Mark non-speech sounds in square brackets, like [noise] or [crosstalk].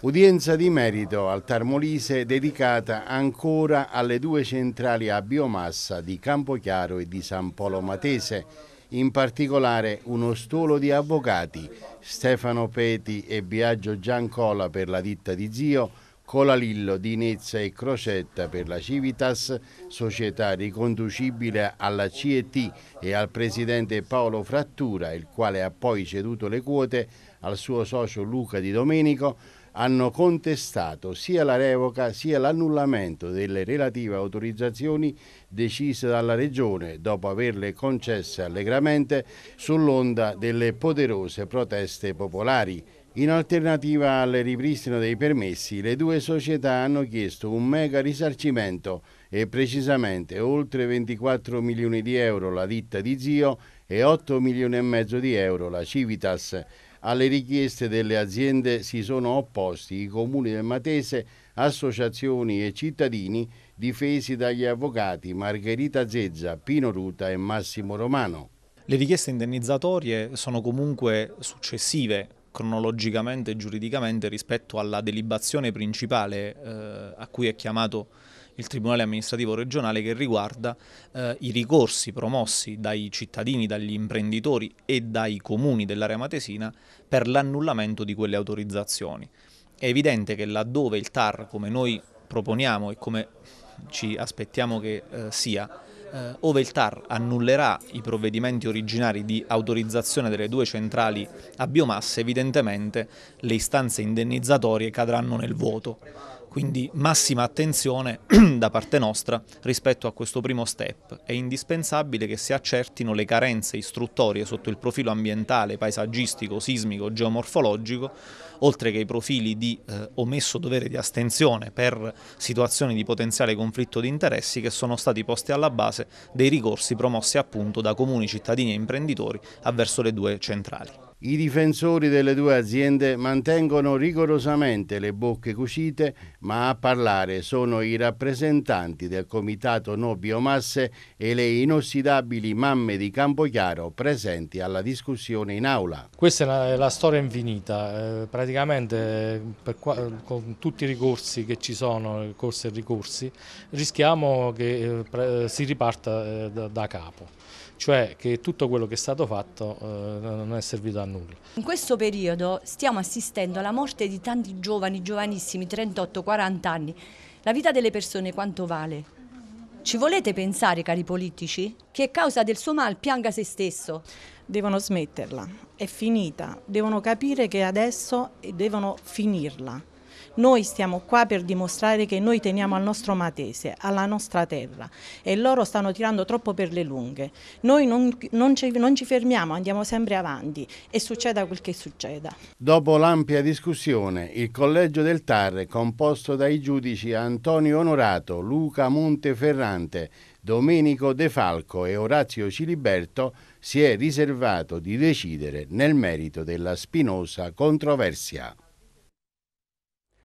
Udienza di merito al Tarmolise dedicata ancora alle due centrali a biomassa di Campochiaro e di San Polo Matese, in particolare uno stuolo di avvocati Stefano Peti e Biagio Giancola per la ditta di zio Colalillo di Nezza e Crocetta per la Civitas, società riconducibile alla CET e al presidente Paolo Frattura, il quale ha poi ceduto le quote al suo socio Luca Di Domenico, hanno contestato sia la revoca sia l'annullamento delle relative autorizzazioni decise dalla Regione dopo averle concesse allegramente sull'onda delle poderose proteste popolari in alternativa al ripristino dei permessi, le due società hanno chiesto un mega risarcimento e precisamente oltre 24 milioni di euro la ditta di Zio e 8 milioni e mezzo di euro la Civitas. Alle richieste delle aziende si sono opposti i comuni del Matese, associazioni e cittadini difesi dagli avvocati Margherita Zezza, Pino Ruta e Massimo Romano. Le richieste indennizzatorie sono comunque successive cronologicamente e giuridicamente rispetto alla delibazione principale eh, a cui è chiamato il Tribunale amministrativo regionale che riguarda eh, i ricorsi promossi dai cittadini, dagli imprenditori e dai comuni dell'area matesina per l'annullamento di quelle autorizzazioni. È evidente che laddove il TAR, come noi proponiamo e come ci aspettiamo che eh, sia, eh, ove il TAR annullerà i provvedimenti originari di autorizzazione delle due centrali a biomassa, evidentemente le istanze indennizzatorie cadranno nel vuoto. Quindi massima attenzione [clears throat] da parte nostra rispetto a questo primo step. È indispensabile che si accertino le carenze istruttorie sotto il profilo ambientale, paesaggistico, sismico, geomorfologico, oltre che i profili di eh, omesso dovere di astensione per situazioni di potenziale conflitto di interessi che sono stati posti alla base dei ricorsi promossi appunto da comuni cittadini e imprenditori avverso le due centrali. I difensori delle due aziende mantengono rigorosamente le bocche cucite, ma a parlare sono i rappresentanti del Comitato No Biomasse e le inossidabili mamme di Campochiaro presenti alla discussione in aula. Questa è la, la storia infinita, eh, praticamente per, con tutti i ricorsi che ci sono, ricorsi e ricorsi, rischiamo che eh, si riparta eh, da, da, capo, cioè che tutto quello che è stato fatto eh, non è servito a nulla nulla. In questo periodo stiamo assistendo alla morte di tanti giovani, giovanissimi, 38-40 anni. La vita delle persone quanto vale? Ci volete pensare, cari politici, che a causa del suo mal pianga se stesso? Devono smetterla, è finita, devono capire che adesso devono finirla. Noi stiamo qua per dimostrare che noi teniamo al nostro Matese, alla nostra terra e loro stanno tirando troppo per le lunghe. Noi non, non, ci, non ci fermiamo, andiamo sempre avanti e succeda quel che succeda. Dopo l'ampia discussione, il collegio del TAR, composto dai giudici Antonio Onorato, Luca Monteferrante, Domenico De Falco e Orazio Ciliberto si è riservato di decidere nel merito della spinosa controversia.